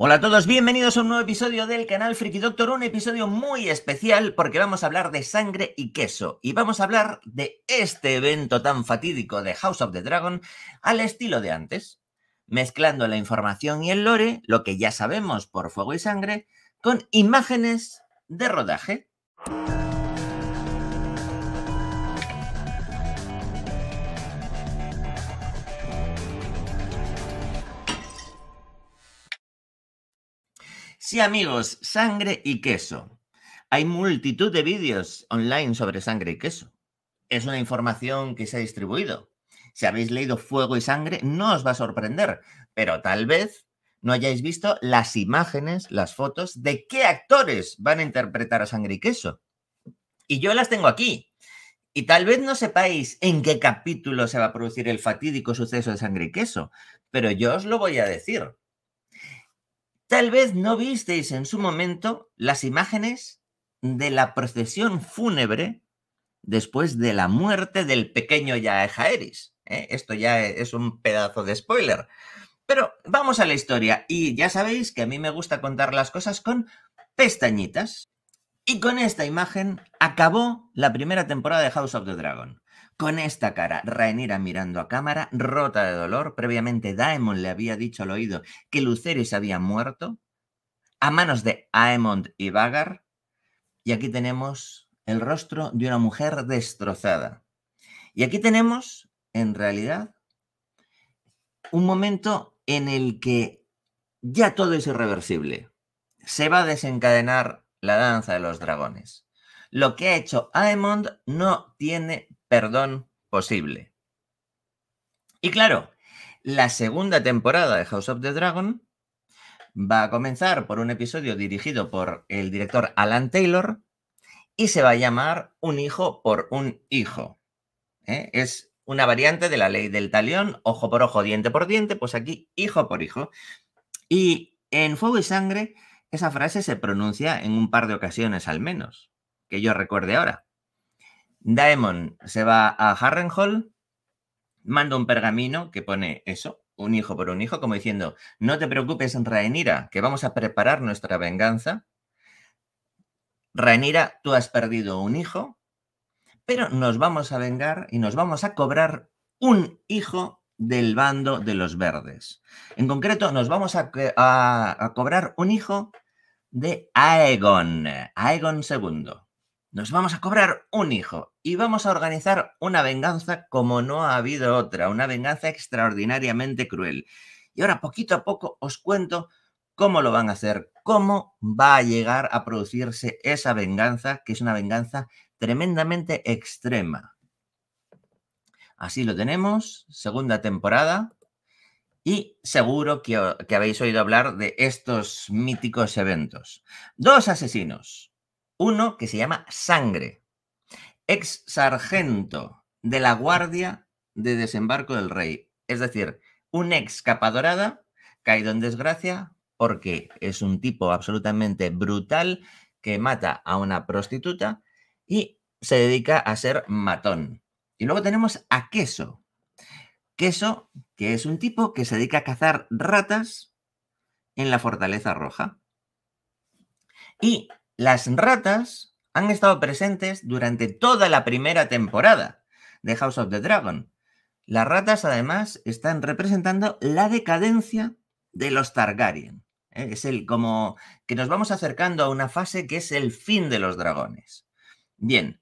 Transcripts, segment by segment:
Hola a todos, bienvenidos a un nuevo episodio del canal Friki Doctor, un episodio muy especial porque vamos a hablar de sangre y queso y vamos a hablar de este evento tan fatídico de House of the Dragon al estilo de antes, mezclando la información y el lore, lo que ya sabemos por fuego y sangre, con imágenes de rodaje. Sí, amigos, sangre y queso. Hay multitud de vídeos online sobre sangre y queso. Es una información que se ha distribuido. Si habéis leído Fuego y Sangre, no os va a sorprender, pero tal vez no hayáis visto las imágenes, las fotos de qué actores van a interpretar a Sangre y Queso. Y yo las tengo aquí. Y tal vez no sepáis en qué capítulo se va a producir el fatídico suceso de Sangre y Queso, pero yo os lo voy a decir. Tal vez no visteis en su momento las imágenes de la procesión fúnebre después de la muerte del pequeño Jaehaerys. ¿Eh? Esto ya es un pedazo de spoiler. Pero vamos a la historia y ya sabéis que a mí me gusta contar las cosas con pestañitas. Y con esta imagen acabó la primera temporada de House of the Dragon. Con esta cara, Rhaenyra mirando a cámara, rota de dolor, previamente Daemon le había dicho al oído que Lucerys había muerto a manos de Aemond y Vagar, y aquí tenemos el rostro de una mujer destrozada. Y aquí tenemos, en realidad, un momento en el que ya todo es irreversible. Se va a desencadenar la danza de los dragones. Lo que ha hecho Aemond no tiene perdón posible. Y claro, la segunda temporada de House of the Dragon va a comenzar por un episodio dirigido por el director Alan Taylor y se va a llamar Un hijo por un hijo. ¿eh? Es una variante de la ley del talión, ojo por ojo, diente por diente, pues aquí hijo por hijo. Y en Fuego y Sangre esa frase se pronuncia en un par de ocasiones al menos, que yo recuerde ahora. Daemon se va a Harrenhal, manda un pergamino que pone eso, un hijo por un hijo, como diciendo, no te preocupes, Rhaenyra, que vamos a preparar nuestra venganza. Rhaenyra, tú has perdido un hijo, pero nos vamos a vengar y nos vamos a cobrar un hijo del bando de los verdes. En concreto, nos vamos a, a cobrar un hijo de Aegon, Aegon II nos vamos a cobrar un hijo y vamos a organizar una venganza como no ha habido otra, una venganza extraordinariamente cruel. Y ahora poquito a poco os cuento cómo lo van a hacer, cómo va a llegar a producirse esa venganza, que es una venganza tremendamente extrema. Así lo tenemos, segunda temporada. Y seguro que, que habéis oído hablar de estos míticos eventos. Dos asesinos, uno que se llama Sangre, ex sargento de la Guardia de Desembarco del Rey. Es decir, un ex capa dorada caído en desgracia porque es un tipo absolutamente brutal que mata a una prostituta y se dedica a ser matón. Y luego tenemos a Queso. Queso, que es un tipo que se dedica a cazar ratas en la Fortaleza Roja. Y las ratas han estado presentes durante toda la primera temporada de House of the Dragon. Las ratas además están representando la decadencia de los Targaryen. ¿eh? Es el como que nos vamos acercando a una fase que es el fin de los dragones. Bien,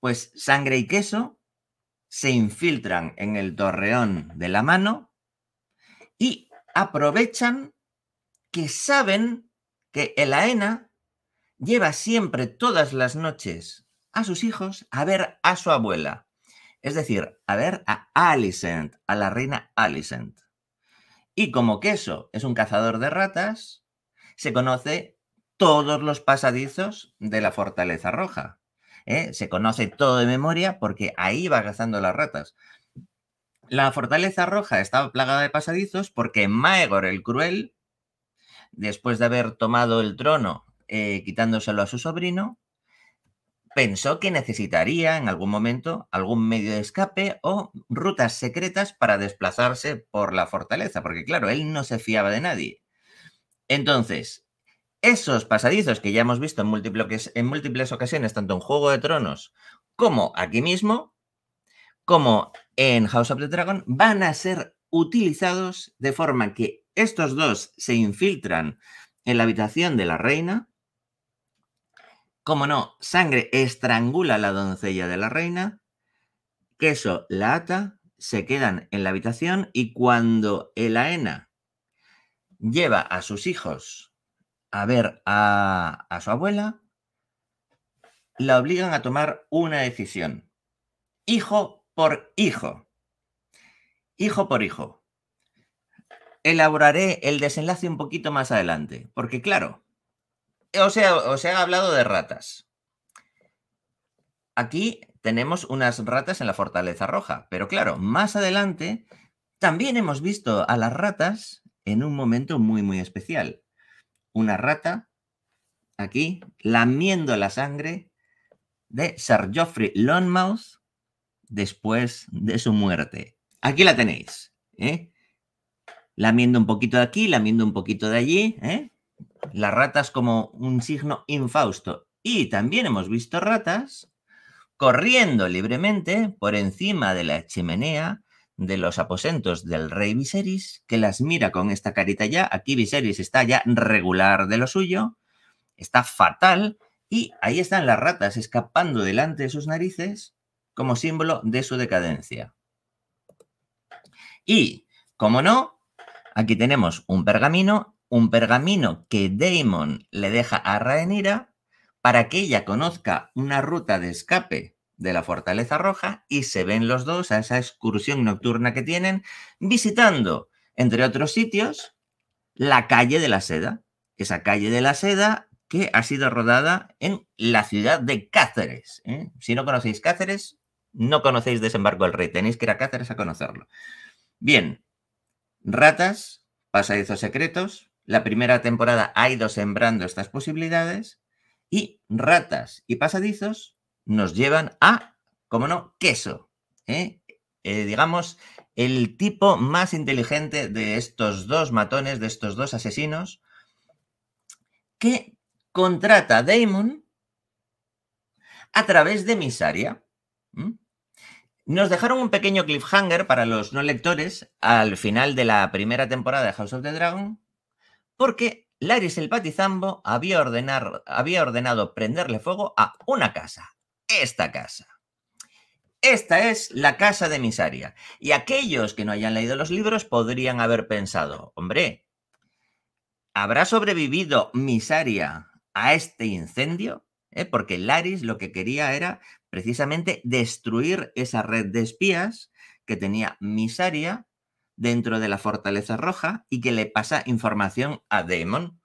pues sangre y queso se infiltran en el torreón de la mano y aprovechan que saben que el Aena lleva siempre todas las noches a sus hijos a ver a su abuela. Es decir, a ver a Alicent, a la reina Alicent. Y como queso es un cazador de ratas, se conoce todos los pasadizos de la Fortaleza Roja. ¿eh? Se conoce todo de memoria porque ahí va cazando las ratas. La Fortaleza Roja estaba plagada de pasadizos porque Maegor el Cruel, después de haber tomado el trono eh, quitándoselo a su sobrino, pensó que necesitaría en algún momento algún medio de escape o rutas secretas para desplazarse por la fortaleza, porque claro, él no se fiaba de nadie. Entonces, esos pasadizos que ya hemos visto en múltiples ocasiones, tanto en Juego de Tronos como aquí mismo, como en House of the Dragon, van a ser utilizados de forma que estos dos se infiltran en la habitación de la reina como no, sangre estrangula a la doncella de la reina, queso la ata, se quedan en la habitación y cuando aena lleva a sus hijos a ver a su abuela, la obligan a tomar una decisión. Hijo por hijo. Hijo por hijo. Elaboraré el desenlace un poquito más adelante, porque claro, o sea, os he hablado de ratas. Aquí tenemos unas ratas en la Fortaleza Roja, pero claro, más adelante también hemos visto a las ratas en un momento muy, muy especial. Una rata aquí lamiendo la sangre de Sir Geoffrey Lonmouth después de su muerte. Aquí la tenéis, ¿eh? lamiendo un poquito de aquí, lamiendo un poquito de allí, ¿eh? las ratas como un signo infausto. Y también hemos visto ratas corriendo libremente por encima de la chimenea de los aposentos del rey Viserys, que las mira con esta carita ya. Aquí Viserys está ya regular de lo suyo, está fatal, y ahí están las ratas escapando delante de sus narices como símbolo de su decadencia. Y, como no, aquí tenemos un pergamino un pergamino que Damon le deja a Rhaenyra para que ella conozca una ruta de escape de la Fortaleza Roja y se ven los dos a esa excursión nocturna que tienen visitando, entre otros sitios, la calle de la seda. Esa calle de la seda que ha sido rodada en la ciudad de Cáceres. ¿eh? Si no conocéis Cáceres, no conocéis Desembarco del Rey. Tenéis que ir a Cáceres a conocerlo. Bien, ratas, pasadizos secretos, la primera temporada ha ido sembrando estas posibilidades y ratas y pasadizos nos llevan a, como no, queso. ¿eh? Eh, digamos, el tipo más inteligente de estos dos matones, de estos dos asesinos, que contrata a Damon a través de Misaria. Nos dejaron un pequeño cliffhanger para los no lectores al final de la primera temporada de House of the Dragon, porque Laris el Patizambo había, ordenado prenderle fuego a una casa, esta casa. Esta es la casa de Misaria. Y aquellos que no hayan leído los libros podrían haber pensado, hombre, ¿habrá sobrevivido Misaria a este incendio? ¿Eh? Porque Laris lo que quería era precisamente destruir esa red de espías que tenía Misaria dentro de la Fortaleza Roja y que le pasa información a Demon.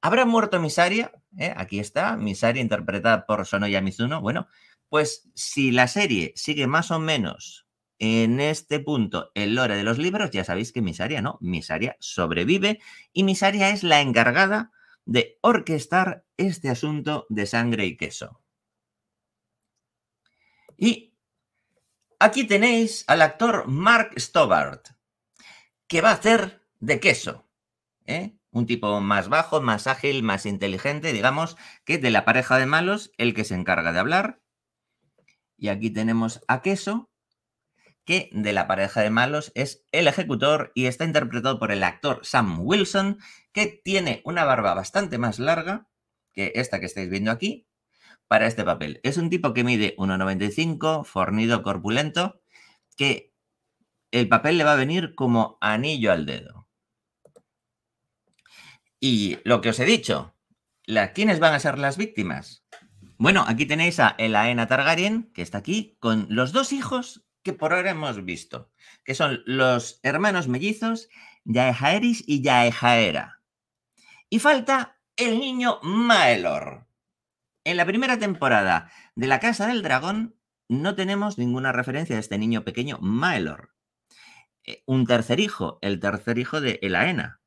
¿Habrá muerto Misaria? Eh, aquí está, Misaria interpretada por Sonoya Mizuno. Bueno, pues si la serie sigue más o menos en este punto el lore de los libros, ya sabéis que Misaria no, Misaria sobrevive y Misaria es la encargada de orquestar este asunto de sangre y queso. Y aquí tenéis al actor Mark Stobart, que va a hacer de queso. ¿Eh? Un tipo más bajo, más ágil, más inteligente, digamos, que de la pareja de malos, el que se encarga de hablar. Y aquí tenemos a queso, que de la pareja de malos es el ejecutor y está interpretado por el actor Sam Wilson, que tiene una barba bastante más larga que esta que estáis viendo aquí para este papel. Es un tipo que mide 1,95, fornido, corpulento, que el papel le va a venir como anillo al dedo. Y lo que os he dicho, ¿quiénes van a ser las víctimas? Bueno, aquí tenéis a Elaena Targaryen, que está aquí, con los dos hijos que por ahora hemos visto, que son los hermanos mellizos Jaehaerys y Jaehaera. Y falta el niño Maelor. En la primera temporada de La Casa del Dragón no tenemos ninguna referencia de este niño pequeño Maelor. Eh, un tercer hijo, el tercer hijo de Elaena.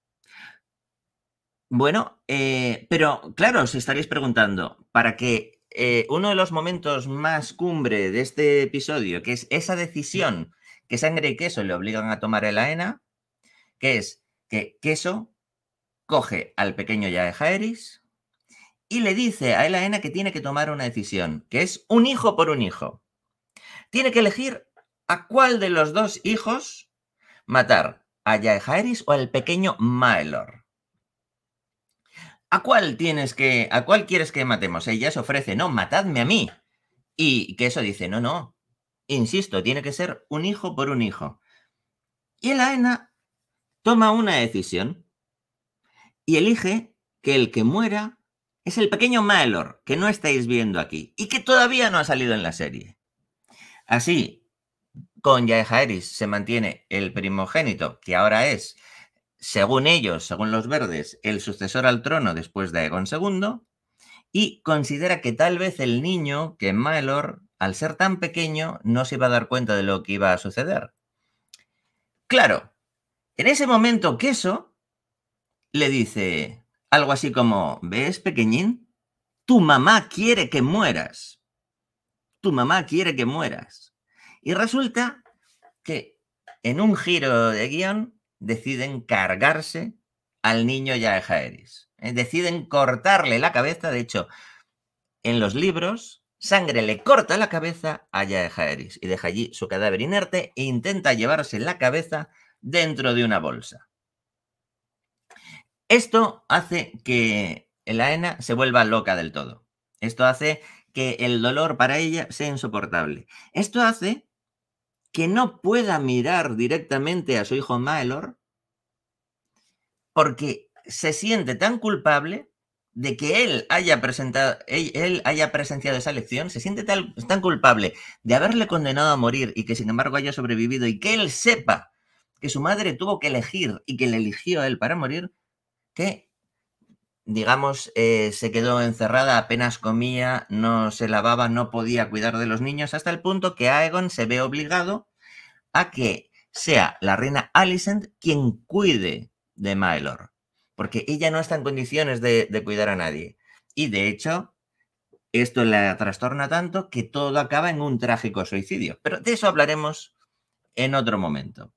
Bueno, eh, pero claro, os estaréis preguntando, para que eh, uno de los momentos más cumbre de este episodio, que es esa decisión que sangre y queso le obligan a tomar a Elaena, que es que queso coge al pequeño ya de y le dice a Elaena que tiene que tomar una decisión, que es un hijo por un hijo. Tiene que elegir a cuál de los dos hijos ¿Matar a Jaehaerys o al pequeño Maelor? ¿A cuál tienes que, a cuál quieres que matemos? Ella se ofrece, no, matadme a mí. Y que eso dice, no, no. Insisto, tiene que ser un hijo por un hijo. Y el Aena toma una decisión y elige que el que muera es el pequeño Maelor, que no estáis viendo aquí y que todavía no ha salido en la serie. Así, con Jaehaerys se mantiene el primogénito, que ahora es, según ellos, según los verdes, el sucesor al trono después de Aegon II, y considera que tal vez el niño, que Maelor, al ser tan pequeño, no se iba a dar cuenta de lo que iba a suceder. Claro, en ese momento Queso le dice algo así como, ¿ves, pequeñín? Tu mamá quiere que mueras. Tu mamá quiere que mueras. Y resulta que en un giro de guión deciden cargarse al niño jaeris eh, Deciden cortarle la cabeza. De hecho, en los libros, Sangre le corta la cabeza a Jaehaerys y deja allí su cadáver inerte e intenta llevarse la cabeza dentro de una bolsa. Esto hace que Elaena se vuelva loca del todo. Esto hace que el dolor para ella sea insoportable. Esto hace que no pueda mirar directamente a su hijo Maelor porque se siente tan culpable de que él haya, presentado, él, haya presenciado esa elección, se siente tan culpable de haberle condenado a morir y que sin embargo haya sobrevivido y que él sepa que su madre tuvo que elegir y que le eligió a él para morir, que digamos, eh, se quedó encerrada, apenas comía, no se lavaba, no podía cuidar de los niños, hasta el punto que Aegon se ve obligado a que sea la reina Alicent quien cuide de Maelor. porque ella no está en condiciones de cuidar a nadie. Y de hecho, esto la trastorna tanto que todo acaba en un trágico suicidio. Pero de eso hablaremos en otro momento.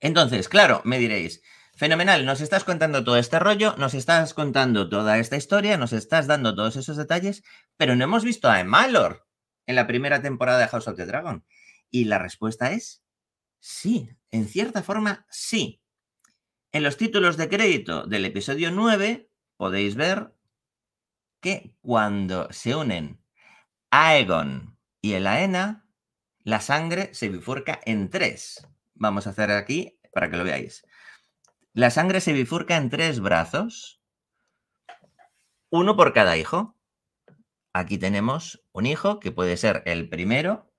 Entonces, claro, me diréis, Fenomenal, nos estás contando todo este rollo, nos estás contando toda esta historia, nos estás dando todos esos detalles, pero no hemos visto a Emalor en la primera temporada de House of the Dragon. Y la respuesta es sí, en cierta forma sí. En los títulos de crédito del episodio 9 podéis ver que cuando se unen Aegon y el Aena, la sangre se bifurca en tres. Vamos a hacer aquí para que lo veáis. La sangre se bifurca en tres brazos, uno por cada hijo. Aquí tenemos un hijo que puede ser el primero,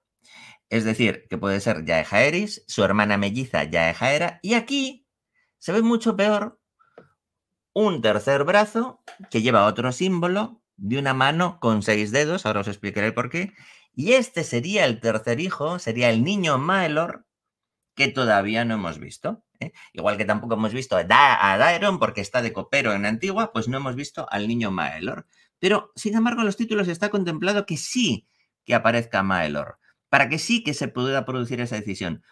es decir, que puede ser Eris, su hermana melliza Jaehaera, y aquí se ve mucho peor un tercer brazo que lleva otro símbolo de una mano con seis dedos, ahora os explicaré por qué, y este sería el tercer hijo, sería el niño Maelor, que todavía no hemos visto. ¿eh? Igual que tampoco hemos visto a, Daeron porque está de copero en Antigua, pues no hemos visto al niño Maelor. Pero, sin embargo, en los títulos está contemplado que sí que aparezca Maelor, para que sí que se pueda producir esa decisión.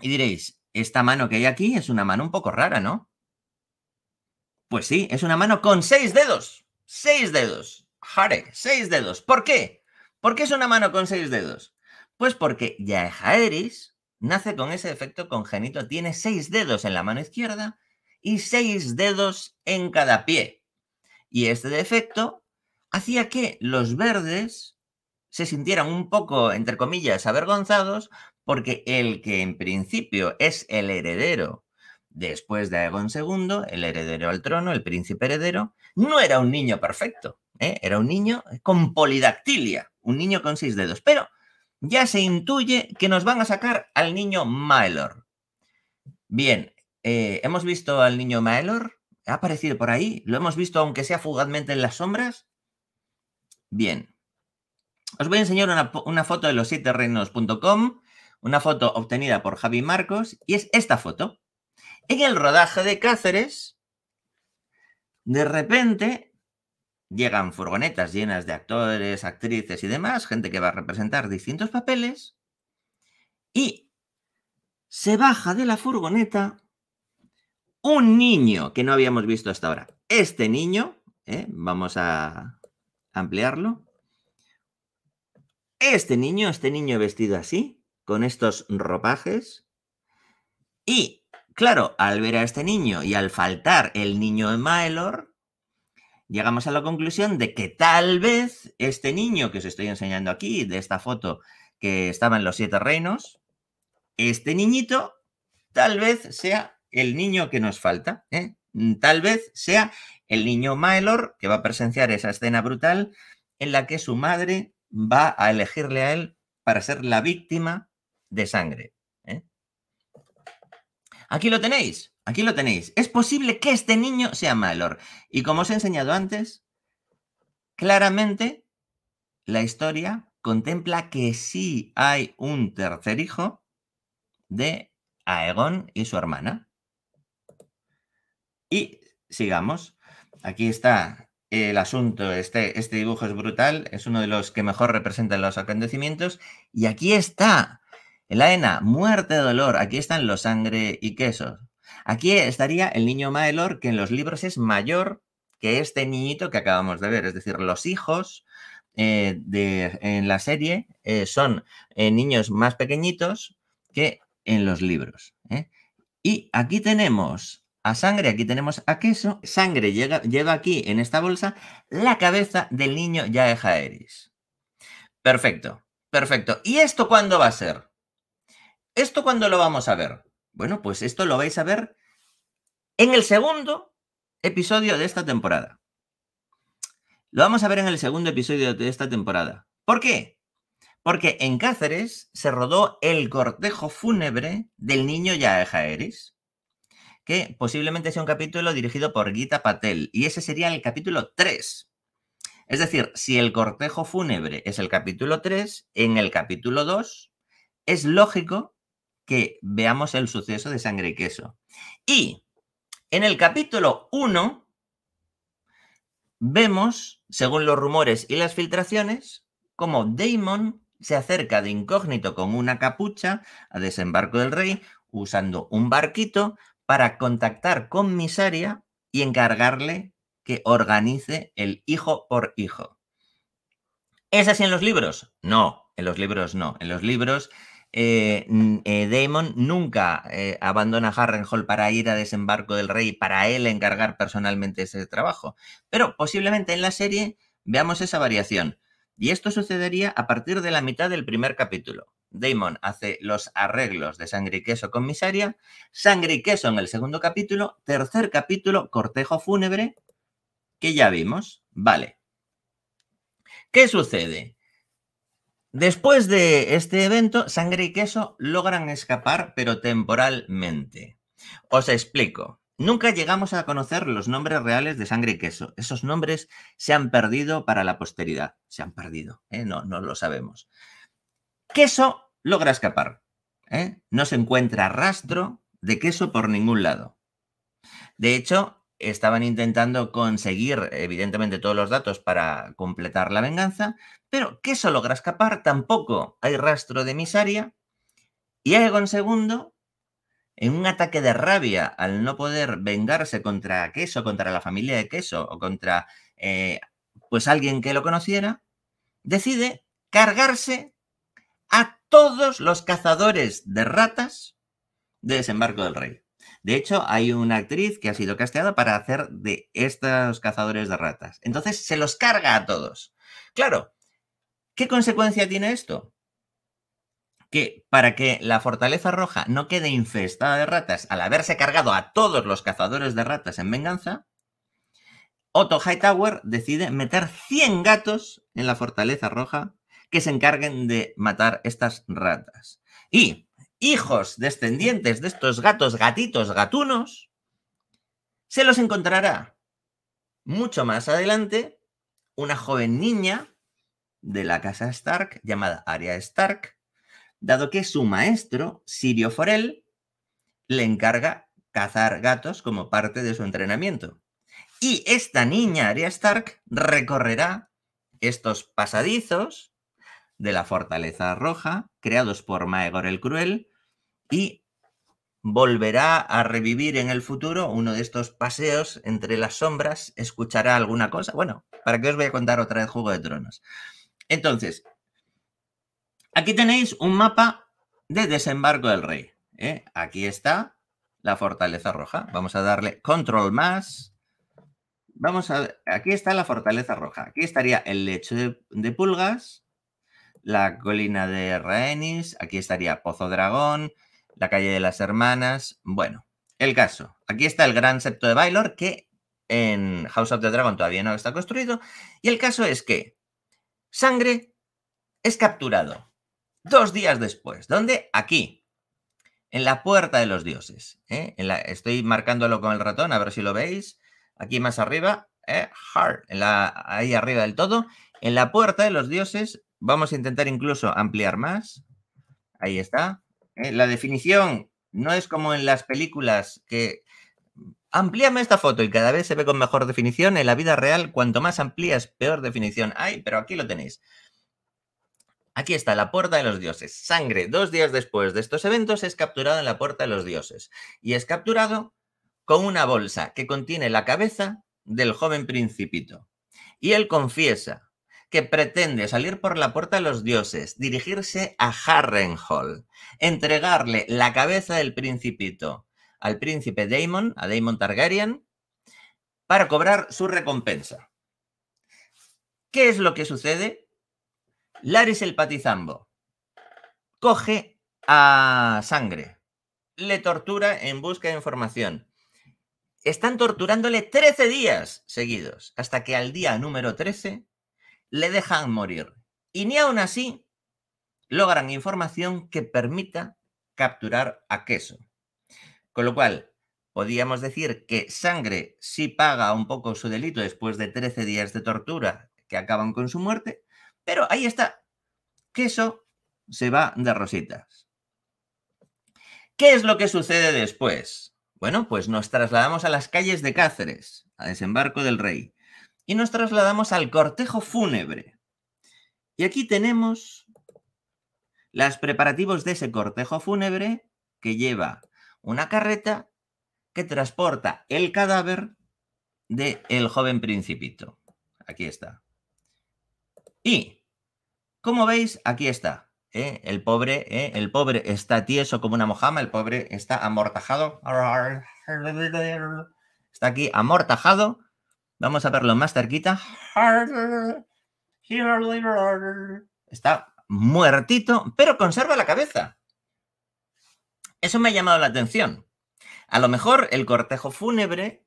Y diréis, esta mano que hay aquí es una mano un poco rara, ¿no? Pues sí, es una mano con seis dedos. Seis dedos. Harek, seis dedos. ¿Por qué? ¿Por qué es una mano con seis dedos? Pues porque Yaehaerys, nace con ese defecto congénito, tiene seis dedos en la mano izquierda y seis dedos en cada pie. Y este defecto hacía que los verdes se sintieran un poco, entre comillas, avergonzados, porque el que en principio es el heredero después de Aegon II, el heredero al trono, el príncipe heredero, no era un niño perfecto, ¿eh? era un niño con polidactilia, un niño con seis dedos, pero ya se intuye que nos van a sacar al niño Mylor. Bien, eh, hemos visto al niño Mylor, ha aparecido por ahí, lo hemos visto aunque sea fugazmente en las sombras. Bien, os voy a enseñar una, una foto de los siete reinos.com, una foto obtenida por Javi Marcos, y es esta foto. En el rodaje de Cáceres, de repente Llegan furgonetas llenas de actores, actrices y demás, gente que va a representar distintos papeles, y se baja de la furgoneta un niño que no habíamos visto hasta ahora. Este niño, ¿eh? vamos a ampliarlo. Este niño, este niño vestido así, con estos ropajes. Y, claro, al ver a este niño y al faltar el niño de Maelor, llegamos a la conclusión de que tal vez este niño que os estoy enseñando aquí, de esta foto que estaba en los siete reinos, este niñito tal vez sea el niño que nos falta, ¿eh? tal vez sea el niño Maelor que va a presenciar esa escena brutal en la que su madre va a elegirle a él para ser la víctima de sangre. ¿eh? Aquí lo tenéis. Aquí lo tenéis. Es posible que este niño sea Malor. Y como os he enseñado antes, claramente la historia contempla que sí hay un tercer hijo de Aegon y su hermana. Y sigamos. Aquí está el asunto. Este, este dibujo es brutal. Es uno de los que mejor representan los acontecimientos. Y aquí está. El AENA, muerte, dolor. Aquí están los sangre y quesos. Aquí estaría el niño Maelor, que en los libros es mayor que este niñito que acabamos de ver. Es decir, los hijos eh, de, en la serie eh, son eh, niños más pequeñitos que en los libros. Y aquí tenemos a sangre, aquí tenemos a queso. Sangre lleva aquí en esta bolsa la cabeza del niño de Perfecto, perfecto. ¿Y esto cuándo va a ser? ¿Esto cuándo lo vamos a ver? Bueno, pues esto lo vais a ver en el segundo episodio de esta temporada. Lo vamos a ver en el segundo episodio de esta temporada. ¿Por qué? Porque en Cáceres se rodó el cortejo fúnebre del niño Yajaeris, que posiblemente sea un capítulo dirigido por Gita Patel, y ese sería el capítulo 3. Es decir, si el cortejo fúnebre es el capítulo 3, en el capítulo 2 es lógico que veamos el suceso de sangre y queso. Y en el capítulo 1 vemos, según los rumores y las filtraciones, cómo Damon se acerca de incógnito con una capucha a desembarco del rey usando un barquito para contactar con Misaria y encargarle que organice el hijo por hijo. ¿Es así en los libros? No, en los libros no. En los libros eh, eh, Daemon nunca eh, abandona Harrenhal para ir a desembarco del rey, para él encargar personalmente ese trabajo. Pero posiblemente en la serie veamos esa variación. Y esto sucedería a partir de la mitad del primer capítulo. Damon hace los arreglos de Sangre y Queso con Misaria, Sangre y Queso en el segundo capítulo, tercer capítulo, Cortejo Fúnebre, que ya vimos. Vale. ¿Qué sucede? Después de este evento, Sangre y Queso logran escapar, pero temporalmente. Os explico. Nunca llegamos a conocer los nombres reales de Sangre y Queso. Esos nombres se han perdido para la posteridad. Se han perdido, ¿eh? no, no lo sabemos. Queso logra escapar. ¿eh? No se encuentra rastro de queso por ningún lado. De hecho, estaban intentando conseguir, evidentemente, todos los datos para completar la venganza, pero que logra escapar, tampoco hay rastro de Misaria, Y Aegon segundo en un ataque de rabia al no poder vengarse contra Queso, contra la familia de Queso o contra eh, pues alguien que lo conociera, decide cargarse a todos los cazadores de ratas de desembarco del rey. De hecho, hay una actriz que ha sido casteada para hacer de estos cazadores de ratas. Entonces se los carga a todos. Claro, ¿qué consecuencia tiene esto? que para que la Fortaleza Roja no quede infestada de ratas al haberse cargado a todos los cazadores de ratas en venganza, Otto Hightower decide meter 100 gatos en la Fortaleza Roja que se encarguen de matar estas ratas. Y hijos descendientes de estos gatos, gatitos, gatunos, se los encontrará mucho más adelante una joven niña de la casa Stark llamada Arya Stark, dado que su maestro, Sirio Forel, le encarga cazar gatos como parte de su entrenamiento. Y esta niña, Arya Stark, recorrerá estos pasadizos de la Fortaleza Roja, creados por Maegor el Cruel, y volverá a revivir en el futuro uno de estos paseos entre las sombras, escuchará alguna cosa. Bueno, ¿para qué os voy a contar otra vez Juego de Tronos? Entonces, aquí tenéis un mapa de desembarco del rey. ¿eh? Aquí está la fortaleza roja. Vamos a darle control más. Vamos a aquí está la fortaleza roja. Aquí estaría el lecho de, pulgas, la colina de Raenis, aquí estaría Pozo Dragón, la calle de las hermanas. Bueno, el caso. Aquí está el gran septo de Baylor que en House of the Dragon todavía no está construido. Y el caso es que Sangre es capturado dos días después. ¿Dónde? Aquí. En la puerta de los dioses. ¿eh? En la, estoy marcándolo con el ratón, a ver si lo veis. Aquí más arriba. ¿eh? ahí arriba del todo. En la puerta de los dioses. Vamos a intentar incluso ampliar más. Ahí está. Eh, la definición no es como en las películas que amplíame esta foto y cada vez se ve con mejor definición. En la vida real, cuanto más amplías, peor definición hay, pero aquí lo tenéis. Aquí está la puerta de los dioses. Sangre, dos días después de estos eventos, es capturado en la puerta de los dioses. Y es capturado con una bolsa que contiene la cabeza del joven principito. Y él confiesa que pretende salir por la puerta de los dioses, dirigirse a Harrenhal, entregarle la cabeza del principito al príncipe Daemon, a Daemon Targaryen, para cobrar su recompensa. ¿Qué es lo que sucede? Laris el patizambo coge a sangre, le tortura en busca de información. Están torturándole 13 días seguidos, hasta que al día número 13 le dejan morir. Y ni aún así logran información que permita capturar a Queso. Con lo cual, podríamos decir que Sangre sí paga un poco su delito después de 13 días de tortura que acaban con su muerte, pero ahí está. Queso se va de rositas. ¿Qué es lo que sucede después? Bueno, pues nos trasladamos a las calles de Cáceres, a desembarco del rey y nos trasladamos al cortejo fúnebre. Y aquí tenemos los preparativos de ese cortejo fúnebre que lleva una carreta que transporta el cadáver del el joven principito. Aquí está. Y, como veis, aquí está. ¿eh? El, pobre, ¿eh? el pobre está tieso como una mojama, el pobre está amortajado. Está aquí amortajado Vamos a verlo más cerquita. Está muertito, pero conserva la cabeza. Eso me ha llamado la atención. A lo mejor el cortejo fúnebre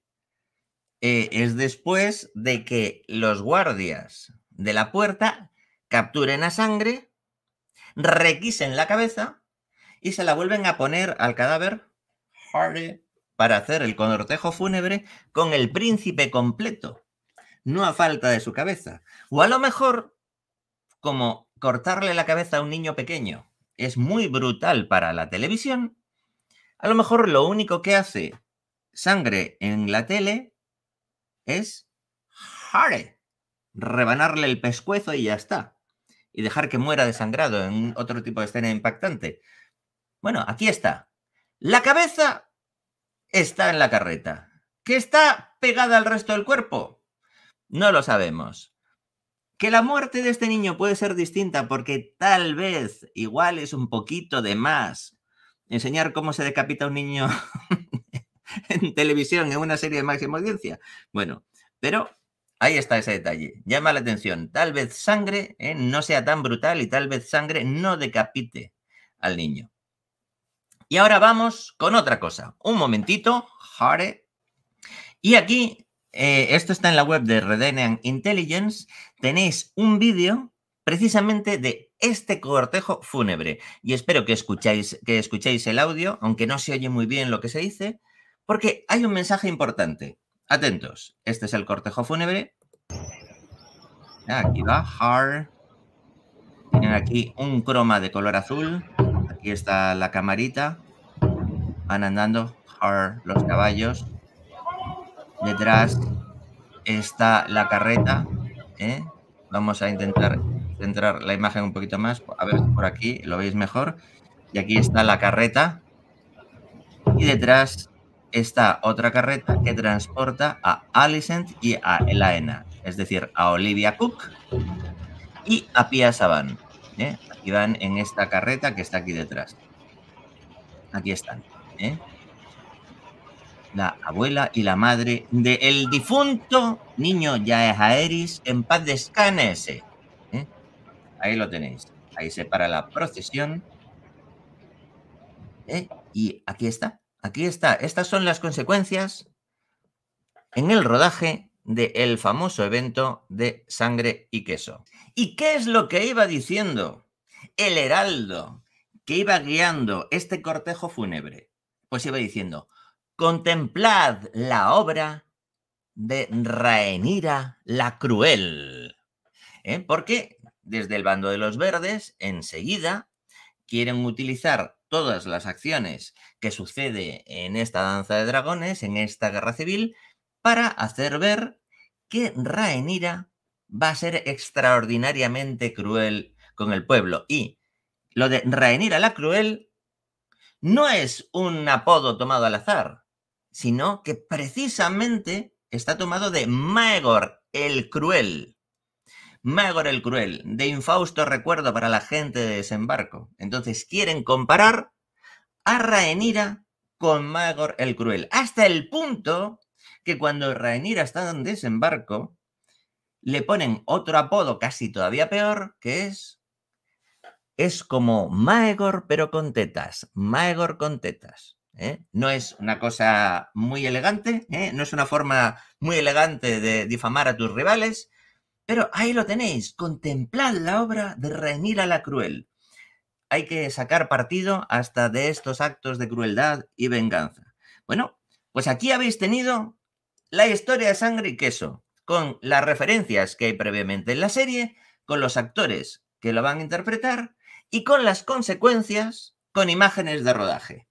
eh, es después de que los guardias de la puerta capturen a sangre, requisen la cabeza y se la vuelven a poner al cadáver. Hardy para hacer el cortejo fúnebre con el príncipe completo, no a falta de su cabeza. O a lo mejor, como cortarle la cabeza a un niño pequeño es muy brutal para la televisión, a lo mejor lo único que hace sangre en la tele es rebanarle el pescuezo y ya está, y dejar que muera desangrado en otro tipo de escena impactante. Bueno, aquí está. La cabeza está en la carreta? ¿Que está pegada al resto del cuerpo? No lo sabemos. ¿Que la muerte de este niño puede ser distinta porque tal vez igual es un poquito de más enseñar cómo se decapita un niño en televisión en una serie de máxima audiencia? Bueno, pero ahí está ese detalle. Llama la atención. Tal vez sangre eh, no sea tan brutal y tal vez sangre no decapite al niño. Y ahora vamos con otra cosa. Un momentito, Hare. Y aquí, eh, esto está en la web de Redenian Intelligence, tenéis un vídeo precisamente de este cortejo fúnebre. Y espero que escucháis, que escuchéis el audio, aunque no se oye muy bien lo que se dice, porque hay un mensaje importante. Atentos, este es el cortejo fúnebre. Aquí va, Har. Tienen aquí un croma de color azul. Aquí está la camarita. Van andando los caballos. Detrás está la carreta. ¿eh? Vamos a intentar centrar la imagen un poquito más. A ver por aquí lo veis mejor. Y aquí está la carreta. Y detrás está otra carreta que transporta a Alicent y a Elena, Es decir, a Olivia Cook y a Pia Saban. Aquí ¿eh? van en esta carreta que está aquí detrás. Aquí están. ¿eh? La abuela y la madre del el difunto niño Yaejaeris en paz de ¿eh? Ahí lo tenéis. Ahí se para la procesión. ¿eh? Y aquí está. Aquí está. Estas son las consecuencias en el rodaje del famoso evento de sangre y queso. ¿Y qué es lo que iba diciendo el heraldo que iba guiando este cortejo fúnebre? Pues iba diciendo, contemplad la obra de Raenira la Cruel. ¿eh? Porque desde el bando de los verdes, enseguida, quieren utilizar todas las acciones que sucede en esta danza de dragones, en esta guerra civil, para hacer ver que Raenira va a ser extraordinariamente cruel con el pueblo. Y lo de Rhaenyra la Cruel no es un apodo tomado al azar, sino que precisamente está tomado de Maegor el Cruel. Maegor el Cruel, de infausto recuerdo para la gente de desembarco. Entonces quieren comparar a Rhaenyra con Maegor el Cruel, hasta el punto que cuando Rhaenyra está en desembarco, le ponen otro apodo casi todavía peor, que es... Es como Maegor pero con tetas, Maegor con tetas. ¿eh? No es una cosa muy elegante, ¿eh? no es una forma muy elegante de difamar a tus rivales, pero ahí lo tenéis, contemplad la obra de a la Cruel. Hay que sacar partido hasta de estos actos de crueldad y venganza. Bueno, pues aquí habéis tenido la historia de sangre y queso con las referencias que hay previamente en la serie, con los actores que lo van a interpretar y con las consecuencias con imágenes de rodaje.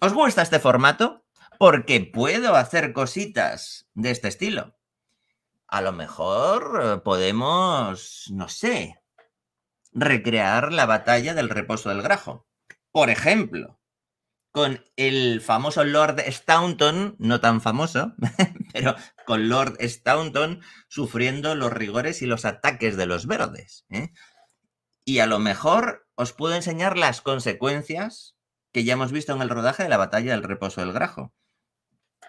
¿Os gusta este formato? Porque puedo hacer cositas de este estilo. A lo mejor eh, podemos, no sé, recrear la batalla del reposo del grajo. Por ejemplo, con el famoso Lord Staunton, no tan famoso, pero con Lord Staunton sufriendo los rigores y los ataques de los verdes. ¿eh? Y a lo mejor os puedo enseñar las consecuencias que ya hemos visto en el rodaje de la batalla del reposo del grajo.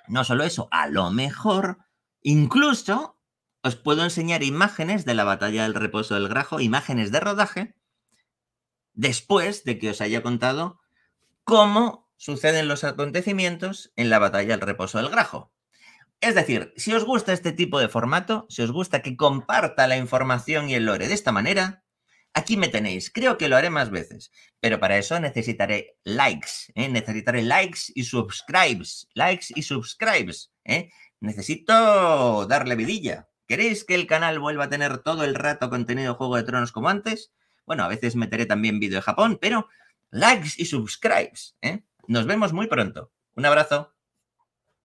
No solo eso, a lo mejor incluso os puedo enseñar imágenes de la batalla del reposo del grajo, imágenes de rodaje, después de que os haya contado cómo suceden los acontecimientos en la batalla del reposo del grajo. Es decir, si os gusta este tipo de formato, si os gusta que comparta la información y el lore de esta manera, aquí me tenéis. Creo que lo haré más veces, pero para eso necesitaré likes, ¿eh? necesitaré likes y subscribes, likes y subscribes. ¿eh? Necesito darle vidilla. ¿Queréis que el canal vuelva a tener todo el rato contenido de Juego de Tronos como antes? Bueno, a veces meteré también vídeo de Japón, pero likes y subscribes. ¿eh? Nos vemos muy pronto. Un abrazo.